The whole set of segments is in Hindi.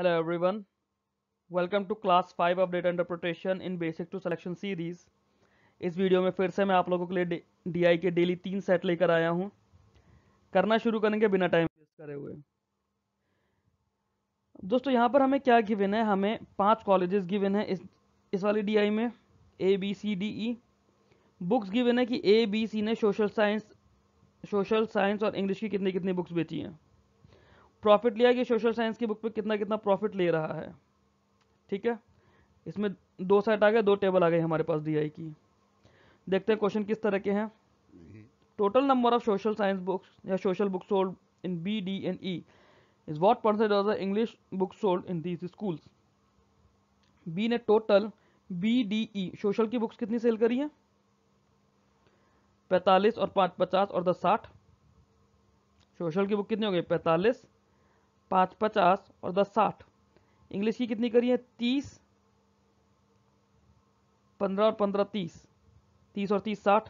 Hello everyone. Welcome to class 5 of data interpretation in basic to selection series. इस वीडियो में फिर से मैं आप लोगों के लिए डी के डेली तीन सेट लेकर आया हूँ करना शुरू करेंगे बिना टाइम वेस्ट करे हुए दोस्तों यहाँ पर हमें क्या गिवन है हमें पांच कॉलेजेस गिवन है इस इस वाली डी में A B C D E books given है कि ए बी सी ने सोशल साइंस सोशल साइंस और इंग्लिश की कितनी कितनी बुक्स बेची हैं प्रॉफिट लिया कि सोशल साइंस की बुक पे कितना कितना प्रॉफिट ले रहा है ठीक है इसमें दो साइट आ गए दो टेबल आ गए हमारे पास डी की देखते हैं क्वेश्चन किस तरह के हैं total number of social science books या social book sold in B D N E is what percent of the English book sold in these schools B ने total B D E social की बुक्स कितनी सेल करी है पैंतालीस और पाँच पचास और दस साठ सोशल की बुक कितनी हो गई पैंतालीस पाँच पचास और दस साठ इंग्लिश की कितनी करी है तीस पंद्रह और पंद्रह तीस तीस और तीस साठ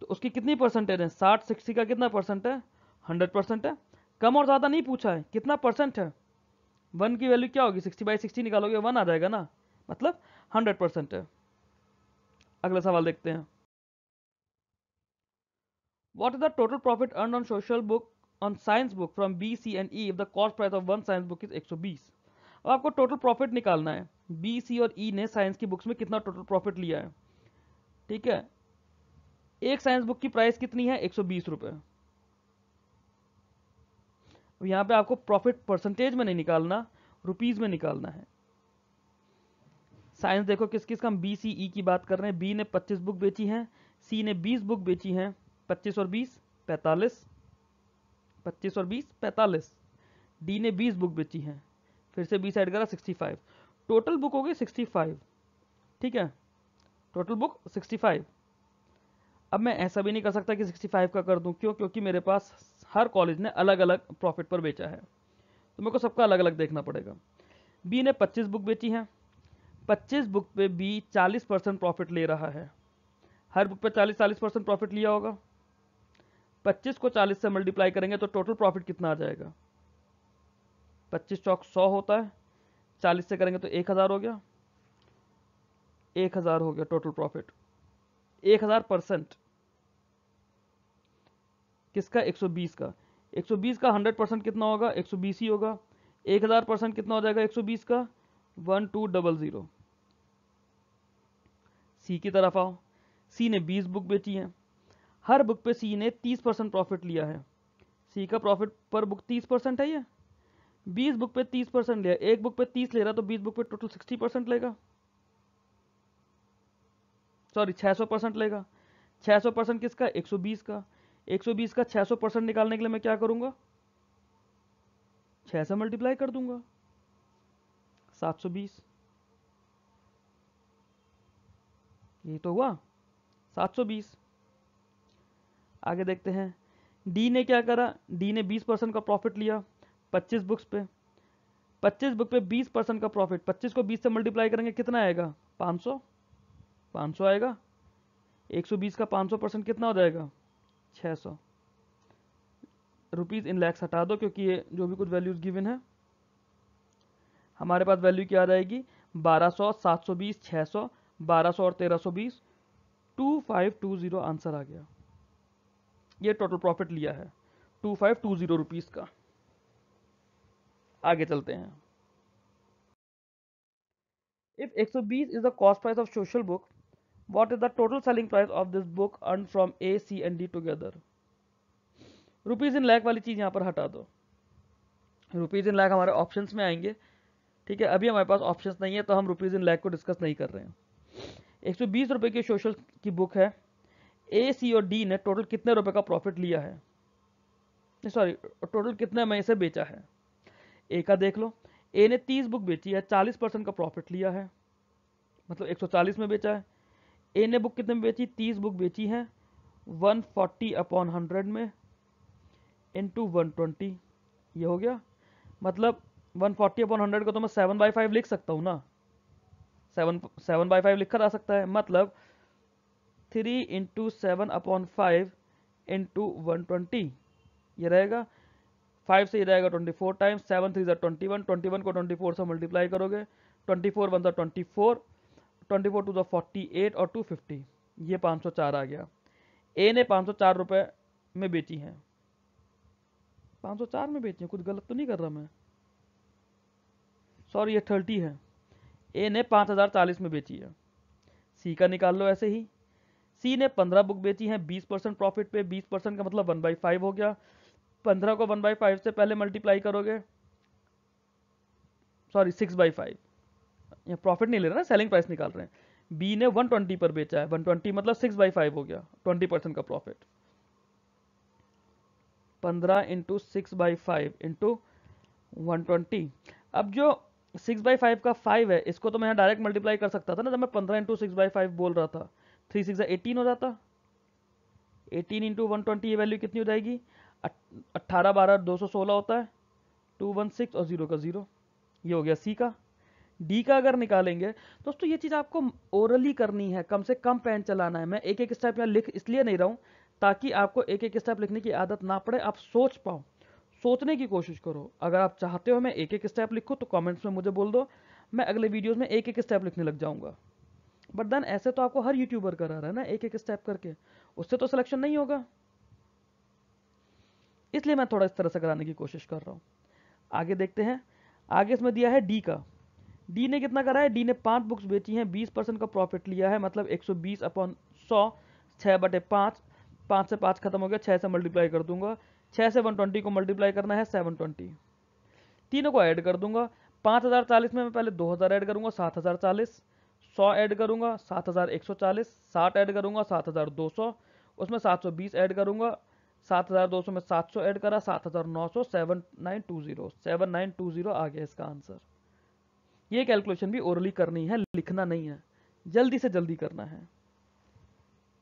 तो उसकी कितनी परसेंटेज है साठ सिक्सटी का कितना परसेंट है हंड्रेड परसेंट है कम और ज़्यादा नहीं पूछा है कितना परसेंट है वन की वैल्यू क्या होगी सिक्सटी बाई सिक्सटी निकालोगे वन आ जाएगा ना मतलब हंड्रेड परसेंट है अगला सवाल देखते हैं what is the total profit earn on social book on science book from B, C and E if the cost price of one science book is 120. अब आपको टोटल प्रॉफिट निकालना है बी सी और ई E ने साइंस की बुक्स में कितना टोटल प्रॉफिट लिया है ठीक है एक साइंस बुक की प्राइस कितनी है एक सौ अब यहाँ पे आपको प्रॉफिट परसेंटेज में नहीं निकालना रुपीज में निकालना है साइंस देखो किस किस का हम बी सी ई की बात कर रहे हैं बी ने 25 बुक बेची हैं सी ने 20 बुक बेची हैं 25 और 20 45 पच्चीस और बीस पैंतालीस डी ने बीस बुक बेची हैं फिर से बीस ऐड करा सिक्सटी फाइव टोटल बुक हो गई सिक्सटी फाइव ठीक है टोटल बुक सिक्सटी फाइव अब मैं ऐसा भी नहीं कर सकता कि सिक्सटी फाइव का कर दूं क्यों क्योंकि मेरे पास हर कॉलेज ने अलग अलग प्रॉफिट पर बेचा है तो मेरे को सबका अलग अलग देखना पड़ेगा बी ने पच्चीस बुक बेची हैं पच्चीस बुक पे बी चालीस परसेंट प्रॉफिट ले रहा है हर बुक पे चालीस चालीस परसेंट प्रॉफिट लिया होगा 25 को 40 से मल्टीप्लाई करेंगे तो टोटल प्रॉफिट कितना आ जाएगा 25 चौक 100 होता है 40 से करेंगे तो 1000 हो गया 1000 हो गया टोटल प्रॉफिट 1000 परसेंट किसका 120 का 120 का 100 परसेंट कितना होगा 120 ही होगा 1000 परसेंट कितना हो जाएगा 120 का one two double zero C की तरफ आओ सी ने 20 बुक बेची हैं हर बुक पे सी ने 30 परसेंट प्रॉफिट लिया है सी का प्रॉफिट पर बुक 30 परसेंट है ये 20 बुक पे 30 परसेंट लिया एक बुक पे 30 ले रहा तो 20 बुक पे टोटल 60 परसेंट लेगा सॉरी 600 परसेंट लेगा 600 परसेंट किसका 120 का 120 का 600 परसेंट निकालने के लिए मैं क्या करूंगा छह से मल्टीप्लाई कर दूंगा 720 ये तो हुआ 720 आगे देखते हैं डी ने क्या करा डी ने 20 परसेंट का प्रॉफिट लिया 25 बुक्स पे 25 बुक पे 20 परसेंट का प्रॉफिट 25 को 20 से मल्टीप्लाई करेंगे कितना आएगा 500 500 आएगा 120 का 500 परसेंट कितना हो जाएगा 600 सौ रुपीज़ इन लैक्स हटा दो क्योंकि ये जो भी कुछ वैल्यूज गिवन है हमारे पास वैल्यू क्या आ जाएगी 1200 720 600 1200 और 1320 2520 आंसर आ गया ये टोटल प्रॉफिट लिया है two five two zero rupees का आगे चलते हैं if 120 is the cost price of social book what is the total selling price of this book earn from A C and D together rupees in lakh वाली चीज़ यहाँ पर हटा दो रुपीज़ इन लैक हमारे ऑप्शन में आएंगे ठीक है अभी हमारे पास ऑप्शन नहीं है तो हम रुपीज़ इन लैक को डिस्कस नहीं कर रहे हैं एक सौ बीस रुपये की सोशल की बुक है ए सी और डी ने टोटल कितने रुपए का प्रॉफिट लिया है सॉरी टोटल कितने में इसे बेचा है ए का देख लो ए ने 30 बुक बेची है 40 परसेंट का प्रॉफिट लिया है मतलब 140 में बेचा है ए ने बुक कितने में बेची 30 बुक बेची है 140 फोर्टी अपॉन हंड्रेड में इंटू वन ये हो गया मतलब 140 फोर्टी अपॉन हंड्रेड को तो मैं सेवन बाई फाइव लिख सकता हूँ ना सेवन सेवन बाई फाइव लिखा जा सकता है मतलब three into seven upon five into one twenty ये रहेगा फाइव से ये रहेगा twenty four times seven three जो ट्वेंटी वन ट्वेंटी वन को ट्वेंटी फोर से मल्टीप्लाई करोगे ट्वेंटी फोर वन जो twenty four twenty four two जो फोर्टी एट और टू फिफ्टी ये पाँच सौ चार आ गया ए ने पाँच सौ चार रुपये में बेची है पाँच सौ चार में बेची हैं कुछ गलत तो नहीं कर रहा मैं सॉरी ये थर्टी है ए ने पाँच हज़ार चालीस में बेची है सी का निकाल लो ऐसे ही सी ने 15 बुक बेची है 20 परसेंट प्रॉफिट पे 20 परसेंट का मतलब वन बाई फाइव हो गया 15 को वन बाई फाइव से पहले मल्टीप्लाई करोगे sorry six by five profit नहीं ले रहे ना सेलिंग प्राइस निकाल रहे हैं बी ने 120 पर बेचा है 120 मतलब सिक्स बाई फाइव हो गया 20 परसेंट का profit 15 into six by five into one अब जो सिक्स बाई फाइव का फाइव है इसको तो मैं यहाँ डायरेक्ट मल्टीप्लाई कर सकता था ना जब मैं पंद्रह इंटू सिक्स बाई फाइव बोल रहा था थ्री सिक्स एटीन हो जाता एटीन इंटू वन ट्वेंटी ये वैल्यू कितनी हो जाएगी अट्ठारह बारह दो सौ सोलह होता है टू वन सिक्स और ज़ीरो का ज़ीरो ये हो गया सी का डी का अगर निकालेंगे दोस्तों ये चीज़ आपको ओरली करनी है कम से कम पेन चलाना है मैं एक एक स्टेप यहाँ लिख इसलिए नहीं रहा हूँ ताकि आपको एक एक स्टेप लिखने की आदत ना पड़े आप सोच पाओ सोचने की कोशिश करो अगर आप चाहते हो मैं एक एक स्टेप लिखूँ तो कमेंट्स में मुझे बोल दो मैं अगले वीडियोज़ में एक एक स्टेप लिखने लग जाऊँगा बट देन ऐसे तो आपको हर यूट्यूबर करा रहा है ना एक एक स्टेप करके उससे तो सिलेक्शन नहीं होगा इसलिए मैं थोड़ा इस तरह से कराने की कोशिश कर रहा हूँ आगे देखते हैं आगे इसमें दिया है डी का डी ने कितना करा है डी ने पांच बुक्स बेची हैं बीस परसेंट का प्रॉफिट लिया है मतलब एक सौ बीस अपॉन सौ छः बटे पाँच पाँच से पाँच खत्म हो गया छः से मल्टीप्लाई कर दूंगा छः से वन ट्वेंटी को मल्टीप्लाई करना है सेवन ट्वेंटी तीनों को ऐड कर दूंगा पाँच हज़ार चालीस में मैं पहले दो हज़ार ऐड करूँगा सात हज़ार चालीस सौ ऐड करूँगा सात हज़ार एक सौ चालीस साठ ऐड करूँगा सात हज़ार दो सौ उसमें सात सौ बीस ऐड करूँगा सात हज़ार दो सौ में सात सौ ऐड करा सात हज़ार नौ सौ seven nine two zero seven nine two zero आ गया इसका आंसर ये कैलकुलेशन भी ओरली करनी है लिखना नहीं है जल्दी से जल्दी करना है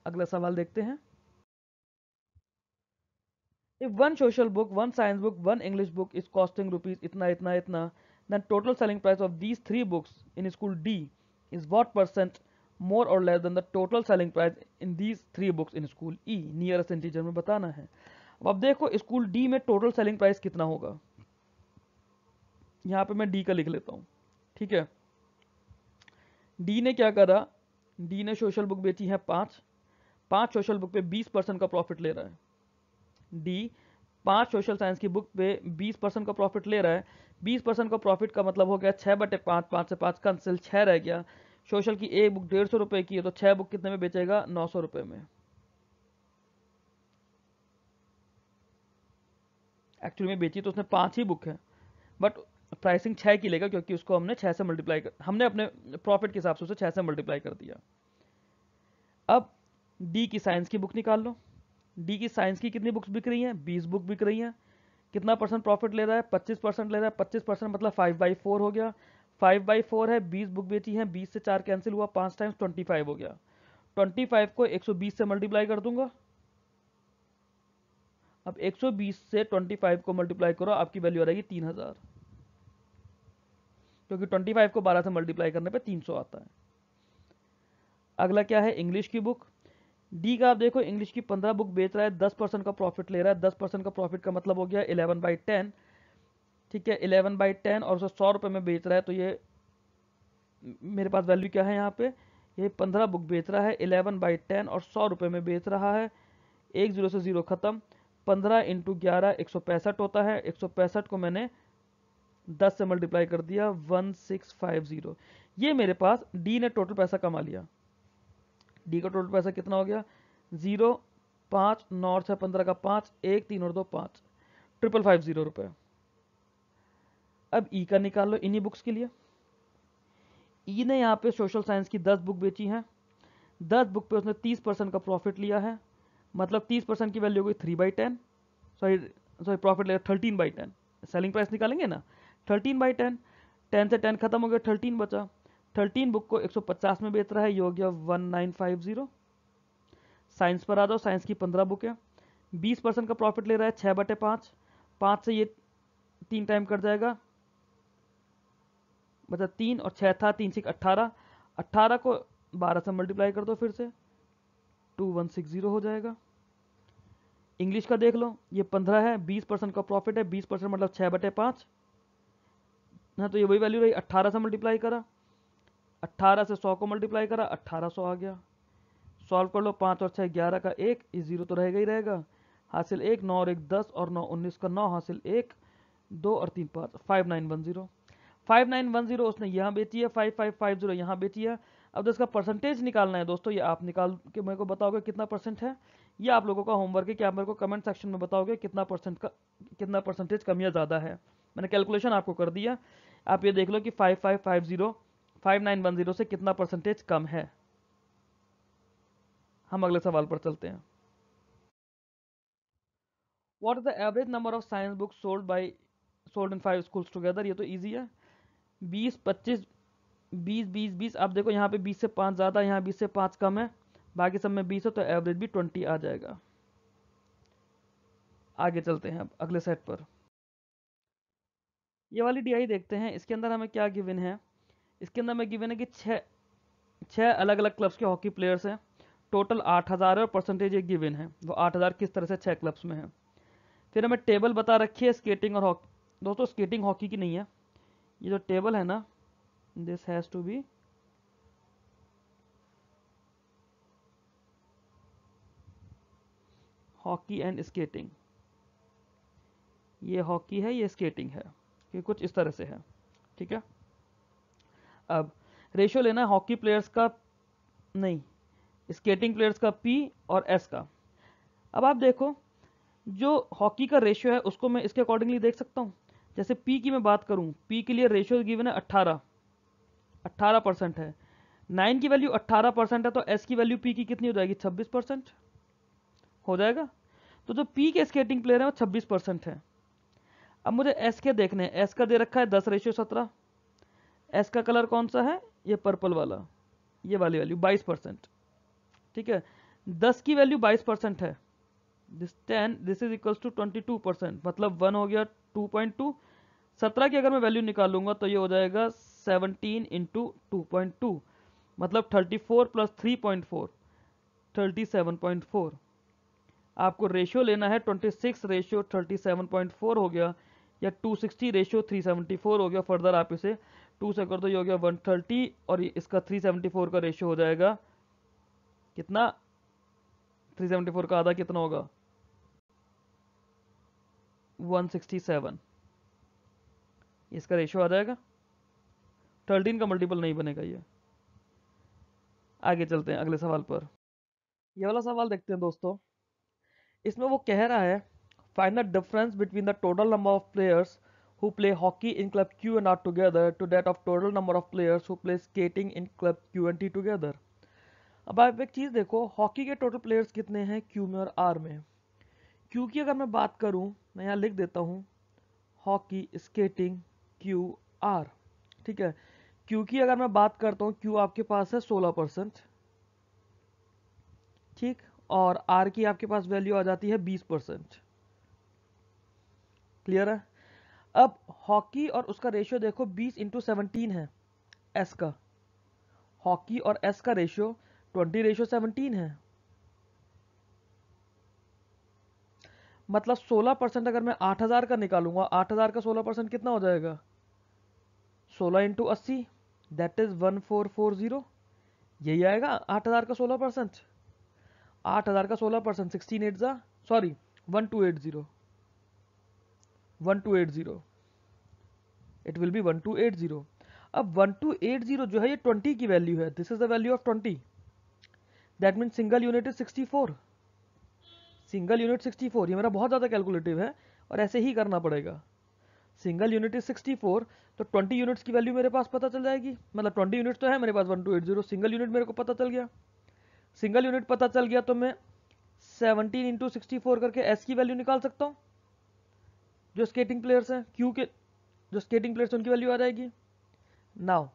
अगला सवाल देखते हैं If one social book, one science book, one English book is costing rupees इतना इतना इतना, then total selling price of these three books in school D is what percent more or less than the total selling price in these three books in school E nearest integer में बताना है अब आप देखो school D में total selling price कितना होगा यहाँ पे मैं D का लिख लेता हूँ ठीक है D ने क्या करा D ने social book बेची है पाँच पाँच social book पे बीस परसेंट का profit ले रहा है D पांच सोशल साइंस की बुक पे 20 परसेंट का प्रॉफिट ले रहा है 20 परसेंट का प्रॉफिट का मतलब हो गया छः बटे पाँच पाँच से पाँच कंसिल छः रह गया सोशल की एक बुक डेढ़ सौ रुपये की है तो छः बुक कितने में बेचेगा नौ सौ रुपये में एक्चुअली में बेची तो उसने पाँच ही बुक है बट प्राइसिंग छः की लेगा क्योंकि उसको हमने छः से मल्टीप्लाई कर हमने अपने प्रॉफिट के हिसाब से उसे छः से मल्टीप्लाई कर दिया अब डी की साइंस की बुक निकाल लो डी की साइंस की कितनी बुक्स बिक रही हैं बीस बुक बिक रही हैं कितना परसेंट प्रॉफिट ले रहा है पच्चीस परसेंट ले रहा है पच्चीस परसेंट मतलब फाइव बाई फोर हो गया फाइव बाई फोर है बीस बुक बेची हैं बीस से चार कैंसिल हुआ पाँच टाइम्स ट्वेंटी फाइव हो गया ट्वेंटी फाइव को एक सौ बीस से मल्टीप्लाई कर दूंगा अब एक सौ बीस से ट्वेंटी फाइव को मल्टीप्लाई करो आपकी वैल्यू आ जाएगी तीन हज़ार क्योंकि ट्वेंटी फाइव को बारह से मल्टीप्लाई करने पर तीन सौ आता है अगला क्या है इंग्लिश की बुक डी का आप देखो इंग्लिश की पंद्रह बुक बेच रहा है दस परसेंट का प्रॉफिट ले रहा है दस परसेंट का प्रॉफिट का मतलब हो गया इलेवन बाई टेन ठीक है इलेवन बाई टेन और उसे सौ रुपये में बेच रहा है तो ये मेरे पास वैल्यू क्या है यहाँ पे ये पंद्रह बुक बेच रहा है इलेवन बाई टेन और सौ रुपये में बेच रहा है एक जीरो से ज़ीरो ख़त्म पंद्रह इंटू ग्यारह एक सौ पैंसठ होता है एक सौ पैंसठ को मैंने दस से मल्टीप्लाई कर दिया वन सिक्स फाइव ज़ीरो ये मेरे पास डी ने टोटल पैसा कमा लिया डी का टोटल पैसा कितना हो गया जीरो पाँच नौ और छः पंद्रह का पाँच एक तीन और दो पाँच ट्रिपल फाइव जीरो रुपये अब ई e का निकाल लो इन्हीं बुक्स के लिए ई ने यहाँ पे सोशल साइंस की दस बुक बेची हैं दस बुक पे उसने तीस परसेंट का प्रॉफिट लिया है मतलब तीस परसेंट की वैल्यू हो गई three by ten sorry sorry profit लिया thirteen by ten selling price निकालेंगे ना थर्टीन बाई टेन टेन से टेन खत्म हो गया थर्टीन बचा थर्टीन बुक को 150 में बेच रहा है योग्य 1950 साइंस पर आ जाओ साइंस की 15 बुक है 20 परसेंट का प्रॉफिट ले रहा है छः बटे पाँच पाँच से ये तीन टाइम कट जाएगा मतलब तीन और छः था तीन सिक्स अट्ठारह अट्ठारह को बारह से मल्टीप्लाई कर दो फिर से टू वन सिक्स जीरो हो जाएगा इंग्लिश का देख लो ये पंद्रह है बीस परसेंट का प्रॉफिट है बीस परसेंट मतलब छः बटे पाँच हाँ तो ये वही वैल्यू रही अट्ठारह से मल्टीप्लाई करा 18 से 100 को मल्टीप्लाई करा 1800 आ गया सॉल्व कर लो पाँच और छः ग्यारह का एक जीरो तो रहेगा ही रहेगा हासिल एक नौ और एक दस और नौ उन्नीस का नौ हासिल एक दो और तीन पाँच five nine one zero five nine one zero उसने यहाँ बेची है फाइव फाइव फाइव जीरो यहाँ बेची है अब जो तो इसका परसेंटेज निकालना है दोस्तों ये आप निकाल के मेरे को बताओगे कितना परसेंट है ये आप लोगों का होमवर्क है कि आप मेरे को कमेंट सेक्शन में बताओगे कितना परसेंट का कितना परसेंटेज कम या ज़्यादा है मैंने कैलकुलेशन आपको कर दिया आप ये देख लो कि फाइव फाइव फाइव जीरो 5910 से कितना परसेंटेज कम है हम अगले सवाल पर चलते हैं what is the average number of science book sold by sold in five schools together ये तो ईजी है बीस पच्चीस बीस बीस बीस आप देखो यहाँ पे बीस से पाँच ज़्यादा यहाँ बीस से पाँच कम है बाकी सब में बीस है तो एवरेज भी ट्वेंटी आ जाएगा आगे चलते हैं अब अगले सेट पर ये वाली डी देखते हैं इसके अंदर हमें क्या गिवन है इसके अंदर में गिवन है कि छः छः अलग अलग क्लब्स के हॉकी प्लेयर्स हैं टोटल आठ हज़ार है और परसेंटेज एक गिवन है वो आठ हज़ार किस तरह से छः क्लब्स में है फिर हमें टेबल बता रखी है स्केटिंग और हॉकी दोस्तों स्केटिंग हॉकी की नहीं है ये जो टेबल है ना this has to be hockey and skating ये हॉकी है ये स्केटिंग है ये कुछ इस तरह से है ठीक है अब रेशियो लेना है हॉकी प्लेयर्स का नहीं स्केटिंग प्लेयर्स का पी और एस का अब आप देखो जो हॉकी का रेशियो है उसको मैं इसके अकॉर्डिंगली देख सकता हूँ जैसे पी की मैं बात करूँ पी के लिए रेशियो गिवन है अट्ठारह अट्ठारह परसेंट है नाइन की वैल्यू अट्ठारह परसेंट है तो एस की वैल्यू पी की कितनी हो जाएगी छब्बीस परसेंट हो जाएगा तो जो पी के स्केटिंग प्लेयर हैं वो छब्बीस परसेंट है अब मुझे एस के देखने एस का दे रखा है दस रेशियो सत्रह एस का कलर कौन सा है ये पर्पल वाला ये वाली वैल्यू 22 परसेंट ठीक है 10 की वैल्यू 22 परसेंट है this 10 this is equals to 22 percent मतलब 1 हो गया 2.2 17 की अगर मैं वैल्यू निकालूंगा तो ये हो जाएगा 17 इंटू टू मतलब 34 प्लस 3.4 आपको रेशियो लेना है 26 रेशियो फोर हो गया या 260 रेशियो फोर हो गया फर्दर आप इसे टू से कर दो ये हो गया वन थर्टी और इसका थ्री सेवेंटी फोर का रेशियो हो जाएगा कितना थ्री सेवेंटी फोर का आधा कितना होगा वन सिक्सटी सेवन इसका रेशियो आ जाएगा थर्टीन का मल्टीपल नहीं बनेगा ये आगे चलते हैं अगले सवाल पर यह वाला सवाल देखते हैं दोस्तों इसमें वो कह रहा है find the difference between the total number of players who play hockey in club Q and R together to that of total number of players who play skating in club Q and T together. अब आप एक चीज़ देखो हॉकी के टोटल प्लेयर्स कितने हैं क्यू में और आर में क्यू की अगर मैं बात करूं मैं यहाँ लिख देता हूँ हॉकी स्केटिंग क्यू आर ठीक है क्यू की अगर मैं बात करता हूँ क्यू आपके पास है सोलह परसेंट ठीक और आर की आपके पास वैल्यू आ जाती है बीस परसेंट क्लियर है अब हॉकी और उसका रेशियो देखो 20 इंटू सेवनटीन है एस का हॉकी और एस का रेशियो 20 रेशियो सेवनटीन है मतलब 16 परसेंट अगर मैं 8000 का निकालूंगा 8000 का 16 परसेंट कितना हो जाएगा 16 इंटू अस्सी that is one four four zero यही आएगा 8000 का 16 परसेंट आठ हज़ार का सोलह परसेंट सिक्सटीन एट ज़ा sorry one two eight zero 1280 it will be 1280 अब 1280 जो है ये 20 की वैल्यू है this is the value of 20 that mean single unit is 64 single unit 64 ये मेरा बहुत ज़्यादा कैलकुलेटिव है और ऐसे ही करना पड़ेगा सिंगल यूनिट इज 64 तो 20 यूनिट्स की वैल्यू मेरे पास पता चल जाएगी मतलब 20 यूनिट्स तो है मेरे पास 1280 सिंगल यूनिट मेरे को पता चल गया सिंगल यूनिट पता चल गया तो मैं 17 इंटू सिक्सटी करके एस की वैल्यू निकाल सकता हूँ जो स्केटिंग प्लेयर्स हैं क्यू के जो स्केटिंग प्लेयर्स उनकी वैल्यू आ जाएगी नाउ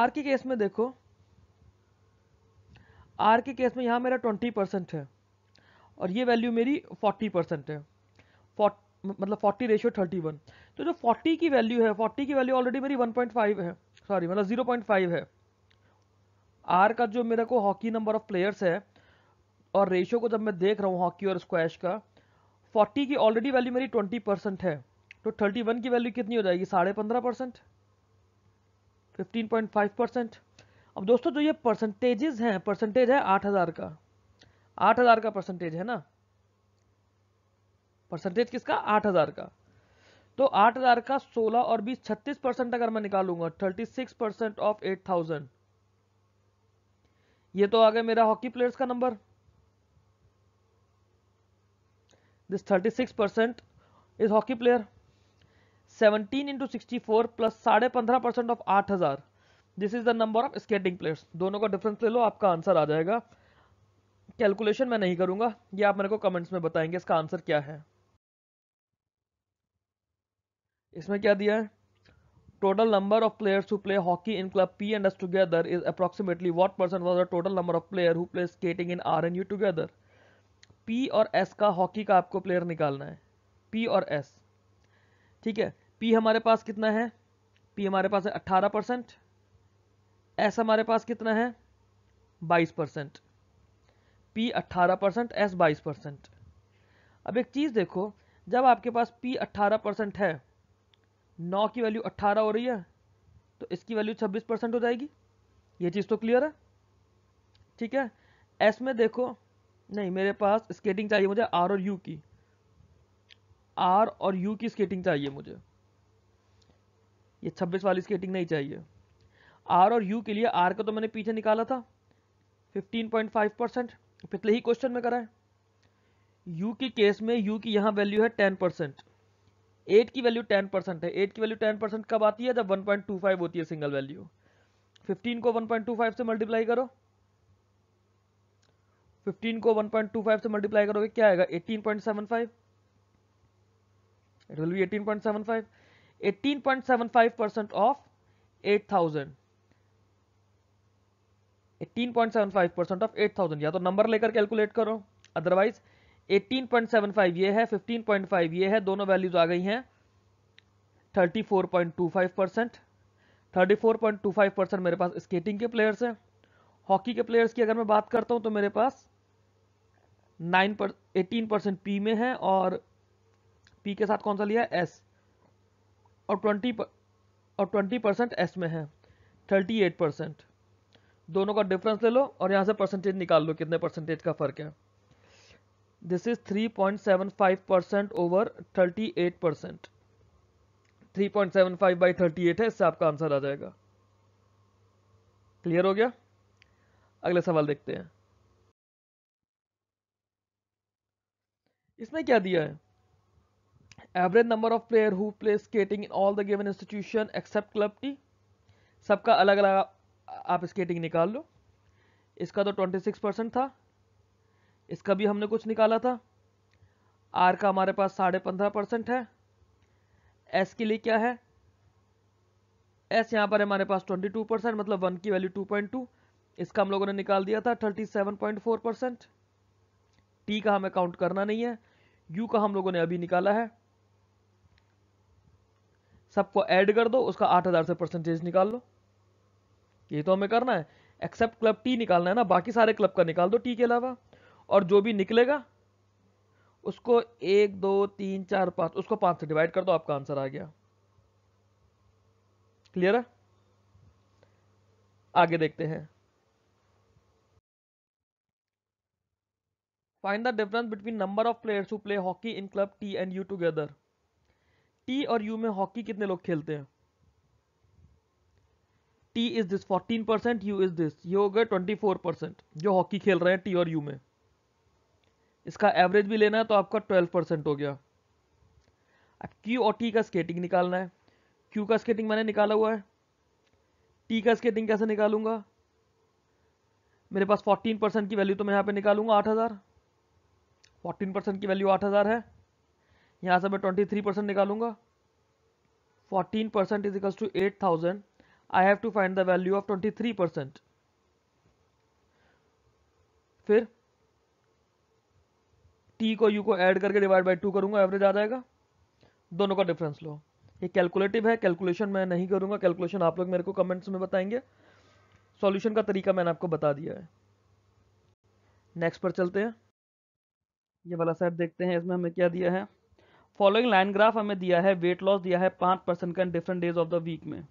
आर के केस में देखो आर के केस में यहाँ मेरा ट्वेंटी परसेंट है और ये वैल्यू मेरी फोर्टी परसेंट है फोर्ट मतलब फोर्टी रेशियो थर्टी वन तो जो फोर्टी की वैल्यू है फोर्टी की वैल्यू ऑलरेडी मेरी वन पॉइंट फाइव है सॉरी मतलब जीरो पॉइंट फाइव है आर का जो मेरे को हॉकी नंबर ऑफ प्लेयर्स है और रेशियो को जब मैं देख रहा हूँ हॉकी और स्क्वैश का फोर्टी की ऑलरेडी वैल्यू मेरी ट्वेंटी परसेंट है तो थर्टी वन की वैल्यू कितनी हो जाएगी साढ़े पंद्रह percent fifteen point five percent अब दोस्तों जो ये परसेंटेजेस हैं परसेंटेज है आठ हज़ार का आठ हज़ार का परसेंटेज है ना परसेंटेज किसका आठ हज़ार का तो आठ हज़ार का सोलह और बीस छत्तीस परसेंट अगर मैं निकालूंगा thirty six percent of eight thousand ये तो आ गया मेरा हॉकी प्लेयर्स का नंबर this 36% is hockey player 17 into 64 plus साढ़े पंद्रह परसेंट ऑफ आठ हजार this is the number of skating players दोनों का डिफरेंस ले लो आपका आंसर आ जाएगा कैलकुलेशन मैं नहीं करूंगा ये आप मेरे को कमेंट्स में बताएंगे इसका आंसर क्या है इसमें क्या दिया है total number of players who play hockey in club P and S together is approximately what percent was the total number of players who play skating in R and U together? P और एस का हॉकी का आपको प्लेयर निकालना है पी और एस ठीक है पी हमारे पास कितना है पी हमारे पास है अट्ठारह परसेंट एस हमारे पास कितना है बाईस परसेंट पी अट्ठारह परसेंट एस बाईस परसेंट अब एक चीज़ देखो जब आपके पास पी अट्ठारह परसेंट है नौ की वैल्यू अट्ठारह हो रही है तो इसकी वैल्यू छब्बीस परसेंट हो जाएगी ये चीज़ तो क्लियर है ठीक है एस में देखो नहीं मेरे पास स्केटिंग चाहिए मुझे आर और यू की आर और यू की स्केटिंग चाहिए मुझे ये 26 वाली स्केटिंग नहीं चाहिए आर और यू के लिए आर का तो मैंने पीछे निकाला था 15.5 परसेंट पिछले ही क्वेश्चन में करा है यू के केस में यू की यहाँ वैल्यू है 10 परसेंट एट की वैल्यू 10 परसेंट है एट की वैल्यू 10 परसेंट कब आती है जब 1.25 होती है सिंगल वैल्यू 15 को 1.25 से मल्टीप्लाई करो 15 को 1.25 से मल्टीप्लाई करोगे क्या आएगा 18.75 it will be 18.75 18.75 percent of 8000 18.75 percent of 8000 या तो नंबर लेकर कैलकुलेट करो अदरवाइज 18.75 ये है 15.5 ये है दोनों वैल्यूज आ गई हैं 34.25 परसेंट 34.25 परसेंट मेरे पास स्केटिंग के प्लेयर्स हैं हॉकी के प्लेयर्स की अगर मैं बात करता हूं तो मेरे पास नाइन पर एटीन परसेंट पी में है और पी के साथ कौन सा लिया एस और ट्वेंटी और ट्वेंटी परसेंट एस में है थर्टी एट परसेंट दोनों का डिफरेंस ले लो और यहाँ से परसेंटेज निकाल लो कितने परसेंटेज का फर्क है this is three point seven five percent over thirty eight percent three point seven five by thirty eight है इससे आपका आंसर आ जाएगा क्लियर हो गया अगले सवाल देखते हैं इसमें क्या दिया है average number of player who play skating in all the given institution except club T सबका अलग अलग आप स्केटिंग निकाल लो इसका तो 26 परसेंट था इसका भी हमने कुछ निकाला था आर का हमारे पास साढ़े पंद्रह परसेंट है एस के लिए क्या है एस यहाँ पर हमारे पास ट्वेंटी टू परसेंट मतलब वन की वैल्यू टू पॉइंट टू इसका हम लोगों ने निकाल दिया था thirty seven point four percent T का हमें काउंट करना नहीं है यू का हम लोगों ने अभी निकाला है सबको ऐड कर दो उसका 8000 से परसेंटेज निकाल लो ये तो हमें करना है एक्सेप्ट क्लब टी निकालना है ना बाकी सारे क्लब का निकाल दो टी के अलावा और जो भी निकलेगा उसको एक दो तीन चार पांच उसको पांच से डिवाइड कर दो आपका आंसर आ गया क्लियर है आगे देखते हैं find the difference between number of players who play hockey in club T and U together. T और यू में हॉकी कितने लोग खेलते हैं T is this 14 percent U is this ये हो गए 24 परसेंट जो हॉकी खेल रहे हैं टी और यू में इसका एवरेज भी लेना है तो आपका 12 परसेंट हो गया अब क्यू और टी का स्केटिंग निकालना है क्यू का स्केटिंग मैंने निकाला हुआ है टी का स्केटिंग कैसे निकालूंगा मेरे पास 14 परसेंट की वैल्यू तो मैं यहाँ पे निकालूंगा 8000 फोर्टीन परसेंट की वैल्यू आठ हज़ार है यहाँ से मैं ट्वेंटी थ्री परसेंट निकालूंगा fourteen percent is equals to eight thousand I have to find the value of twenty three percent फिर टी को यू को ऐड करके डिवाइड बाई टू करूंगा एवरेज आ जाएगा दोनों का डिफरेंस लो ये कैलकुलेटिव है कैलकुलेशन मैं नहीं करूंगा कैलकुलेशन आप लोग मेरे को कमेंट्स में बताएंगे सॉल्यूशन का तरीका मैंने आपको बता दिया है नेक्स्ट पर चलते हैं ये वाला सेट देखते हैं इसमें हमें क्या दिया है फॉलोइंग लाइन ग्राफ हमें दिया है वेट लॉस दिया है पाँच परसेंट का different days of the week में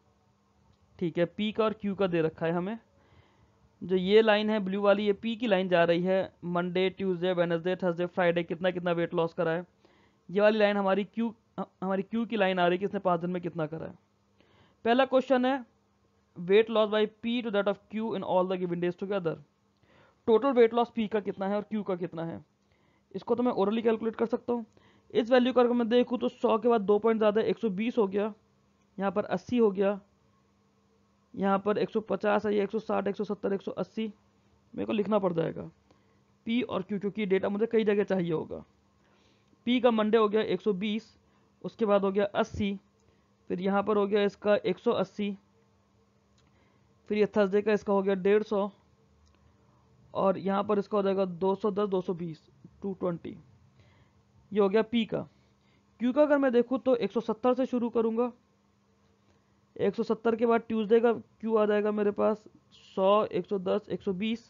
ठीक है पी का और क्यू का दे रखा है हमें जो ये लाइन है ब्लू वाली ये पी की लाइन जा रही है Monday Tuesday Wednesday Thursday Friday कितना कितना वेट लॉस करा है ये वाली लाइन हमारी क्यू हमारी क्यू की लाइन आ रही है कि इसने पाँच दिन में कितना करा है पहला क्वेश्चन है weight loss by P to that of Q in all the given days together total weight loss P का कितना है और क्यू का कितना है इसको तो मैं ओरली कैलकुलेट कर सकता हूँ इस वैल्यू का अगर मैं देखूँ तो सौ के बाद दो पॉइंट ज़्यादा एक सौ बीस हो गया यहाँ पर अस्सी हो गया यहाँ पर एक सौ पचास है ये एक सौ साठ एक सौ सत्तर एक सौ अस्सी मेरे को लिखना पड़ जाएगा पी और क्यू क्योंकि डेटा मुझे कई जगह चाहिए होगा पी का मंडे हो गया एक सौ बीस उसके बाद हो गया अस्सी फिर यहाँ पर हो गया इसका एक सौ अस्सी फिर ये थर्सडे का इसका हो गया डेढ़ सौ और यहाँ पर इसका हो जाएगा दो सौ दस दो सौ बीस टू ट्वेंटी ये हो गया पी का क्यू का अगर मैं देखूँ तो 170 से शुरू करूँगा 170 के बाद ट्यूजडे का क्यू आ जाएगा मेरे पास 100 110 120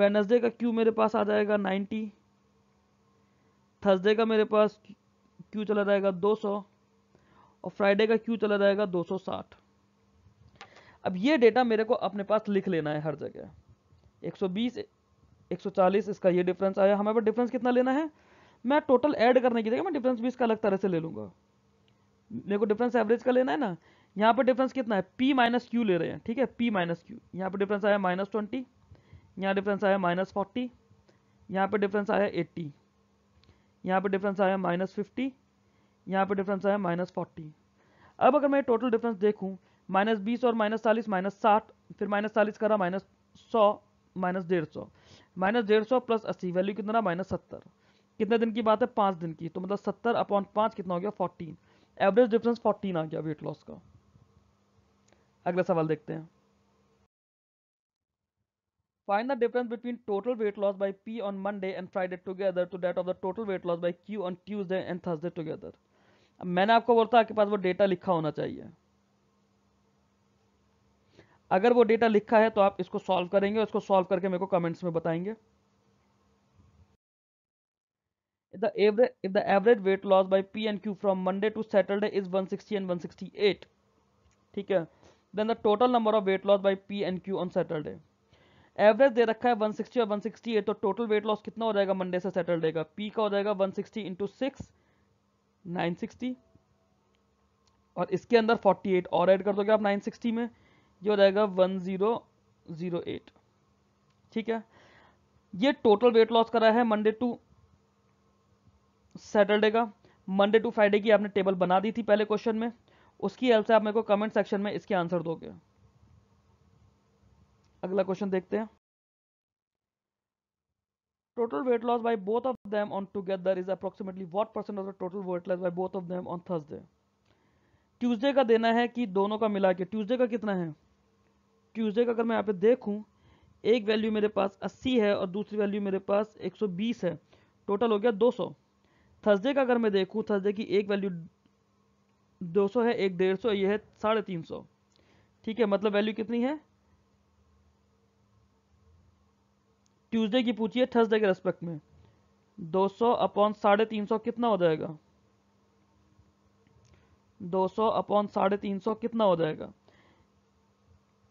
वेनसडे का क्यू मेरे पास आ जाएगा 90 थर्सडे का मेरे पास क्यू चला जाएगा 200 और फ्राइडे का क्यू चला जाएगा 260 अब ये डेटा मेरे को अपने पास लिख लेना है हर जगह 120 140 इसका ये डिफरेंस आया हमारे पास डिफरेंस कितना लेना है मैं टोटल ऐड करने की जगह मैं डिफरेंस भी इसका अलग तरह से ले लूँगा मेरे को डिफरेंस एवरेज का लेना है ना यहाँ पर डिफरेंस कितना है पी माइनस क्यू ले रहे हैं ठीक है पी माइनस क्यू यहाँ पर डिफरेंस आया माइनस ट्वेंटी यहाँ डिफरेंस आया माइनस फोर्टी यहाँ पर डिफरेंस आया एट्टी यहाँ पर डिफरेंस आया माइनस फिफ्टी यहाँ पर डिफरेंस आया माइनस फोर्टी अब अगर मैं टोटल डिफरेंस देखूँ माइनस बीस और माइनस चालीस माइनस साठ फिर माइनस चालीस करा माइनस सौ माइनस डेढ़ सौ माइनस डेढ़ सौ प्लस अस्सी वैल्यू कितना माइनस सत्तर कितने दिन की बात है पांच दिन की तो मतलब सत्तर अपॉन पांच कितना हो गया फोर्टीन एवरेज डिफरेंस फोर्टीन आ गया वेट लॉस का अगला सवाल देखते हैं find the difference between total weight loss by P on Monday and Friday together to that of the total weight loss by Q on Tuesday and Thursday together मैंने आपको बोलता आपके पास वो डेटा लिखा होना चाहिए अगर वो डेटा लिखा है तो आप इसको सॉल्व करेंगे उसको सॉल्व करके मेरे को कमेंट्स में बताएंगे the average if the average weight loss by P and Q from Monday to Saturday is 160 and 168 ठीक है then the total number of weight loss by P and Q on Saturday average दे रखा है 160 और 168 तो टोटल वेट लॉस कितना हो जाएगा मंडे से सैटरडे का पी का हो जाएगा 160 सिक्सटी इंटू सिक्स और इसके अंदर 48 और ऐड कर दोगे आप 960 में ये हो जाएगा एट ठीक है ये टोटल वेट लॉस करा है मंडे टू सैटरडे का मंडे टू फ्राइडे की आपने टेबल बना दी थी पहले क्वेश्चन में उसकी हेल्प से आप मेरे को कमेंट सेक्शन में इसके आंसर दोगे अगला क्वेश्चन देखते हैं total weight loss by both of them on together is approximately what percent of the total weight loss by both of them on Thursday Tuesday का देना है कि दोनों का मिला के ट्यूजडे का कितना है ट्यूसडे का अगर मैं यहाँ पे देखूँ एक वैल्यू मेरे पास 80 है और दूसरी वैल्यू मेरे पास 120 है टोटल हो गया 200 थर्सडे का अगर मैं देखूँ थर्सडे की एक वैल्यू 200 है एक डेढ़ सौ यह है साढ़े तीन सौ ठीक है मतलब वैल्यू कितनी है ट्यूसडे की पूछिए थर्सडे के रेस्पेक्ट में 200 सौ अपॉन साढ़े तीन सौ कितना हो जाएगा 200 सौ अपॉन साढ़े तीन सौ कितना हो जाएगा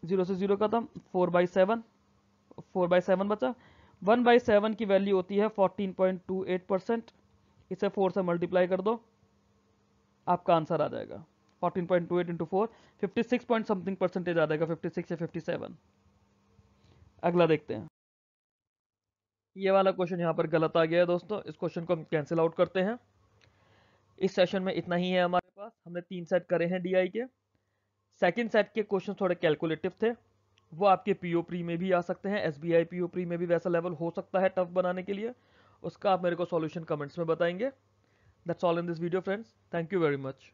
जीरो से जीरो खत्म four by seven four by seven बचा वन बाई सेवन की वैल्यू होती है fourteen point two eight percent इसे फोर से मल्टीप्लाई कर दो आपका आंसर आ जाएगा fourteen point two eight into four fifty six point something percentage आ जाएगा फिफ्टी सिक्स या फिफ्टी सेवन अगला देखते हैं ये वाला क्वेश्चन यहाँ पर गलत आ गया है दोस्तों इस क्वेश्चन को हम कैंसिल आउट करते हैं इस सेशन में इतना ही है हमारे पास हमने तीन सेट करे हैं डी के सेकेंड सेट के क्वेश्चन थोड़े कैलकुलेटिव थे वो आपके पीओ प्री में भी आ सकते हैं एस बी पीओ प्री में भी वैसा लेवल हो सकता है टफ बनाने के लिए उसका आप मेरे को सॉल्यूशन कमेंट्स में बताएंगे that's all in this video friends thank you very much